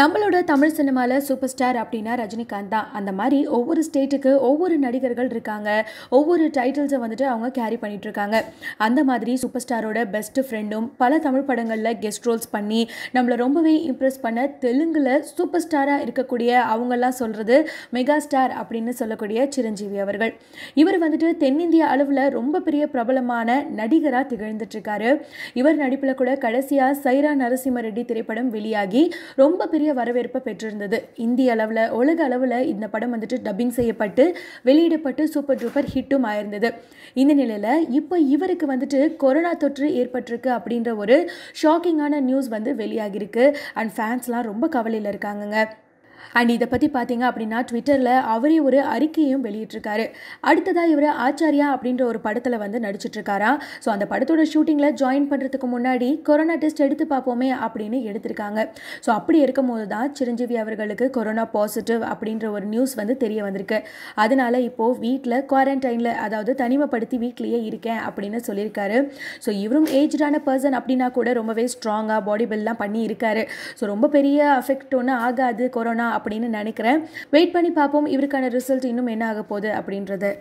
நம்மளோட தமிழ் சினிமாவில் super star அப்படின்னா ரஜினிகாந்த் தான் அந்த மாதிரி ஒவ்வொரு ஸ்டேட்டுக்கு ஒவ்வொரு நடிகர்கள் இருக்காங்க ஒவ்வொரு டைட்டில்ஸை வந்துட்டு அவங்க கேரி பண்ணிகிட்ருக்காங்க அந்த மாதிரி சூப்பர் ஸ்டாரோட பெஸ்ட் ஃப்ரெண்டும் பல தமிழ் படங்களில் கெஸ்ட் ரோல்ஸ் பண்ணி நம்மளை ரொம்பவே இம்ப்ரெஸ் பண்ண தெலுங்கில் சூப்பர் ஸ்டாராக இருக்கக்கூடிய அவங்கெல்லாம் சொல்கிறது மெகா ஸ்டார் அப்படின்னு சொல்லக்கூடிய சிரஞ்சீவி அவர்கள் இவர் வந்துட்டு தென்னிந்திய அளவில் ரொம்ப பெரிய பிரபலமான நடிகராக திகழ்ந்துட்டுருக்காரு இவர் நடிப்பில் கூட கடைசியாக சைரா நரசிம்ம ரெட்டி திரைப்படம் வெளியாகி ரொம்ப பெரிய மிகப்பெரிய வரவேற்பை பெற்றிருந்தது இந்திய அளவில் உலக அளவில் இந்த படம் வந்துட்டு டப்பிங் செய்யப்பட்டு வெளியிடப்பட்டு சூப்பர் டூப்பர் ஹிட்டும் ஆயிருந்தது இந்த நிலையில் இப்போ இவருக்கு வந்துட்டு கொரோனா தொற்று ஏற்பட்டிருக்கு அப்படின்ற ஒரு ஷாக்கிங்கான நியூஸ் வந்து வெளியாகிருக்கு அண்ட் ஃபேன்ஸ்லாம் ரொம்ப கவலையில் இருக்காங்கங்க அண்ட் இதை பற்றி பார்த்தீங்க அப்படின்னா ட்விட்டரில் அவரே ஒரு அறிக்கையும் வெளியிட்டிருக்காரு அடுத்ததாக இவர் ஆச்சாரியா அப்படின்ற ஒரு படத்தில் வந்து நடிச்சிட்ருக்காரா ஸோ அந்த படத்தோட ஷூட்டிங்கில் ஜாயின் பண்ணுறதுக்கு முன்னாடி கொரோனா டெஸ்ட் எடுத்து பார்ப்போமே அப்படின்னு எடுத்திருக்காங்க ஸோ அப்படி இருக்கும்போது தான் சிரஞ்சீவி அவர்களுக்கு கொரோனா பாசிட்டிவ் அப்படின்ற ஒரு நியூஸ் வந்து தெரிய வந்திருக்கு அதனால் இப்போது வீட்டில் குவாரண்டைனில் அதாவது தனிமைப்படுத்தி வீட்லேயே இருக்கேன் அப்படின்னு சொல்லியிருக்காரு ஸோ இவரும் ஏஜ்டான பர்சன் அப்படின்னா கூட ரொம்பவே ஸ்ட்ராங்காக பாடி பில்லாம் பண்ணி இருக்காரு ஸோ ரொம்ப பெரிய அஃபெக்ட் ஒன்றும் ஆகாது கொரோனா அப்படின்னு நினைக்கிறேன் வெயிட் பண்ணி பார்ப்போம் இவருக்கான ரிசல்ட் இன்னும் என்ன ஆக போகுது அப்படின்றது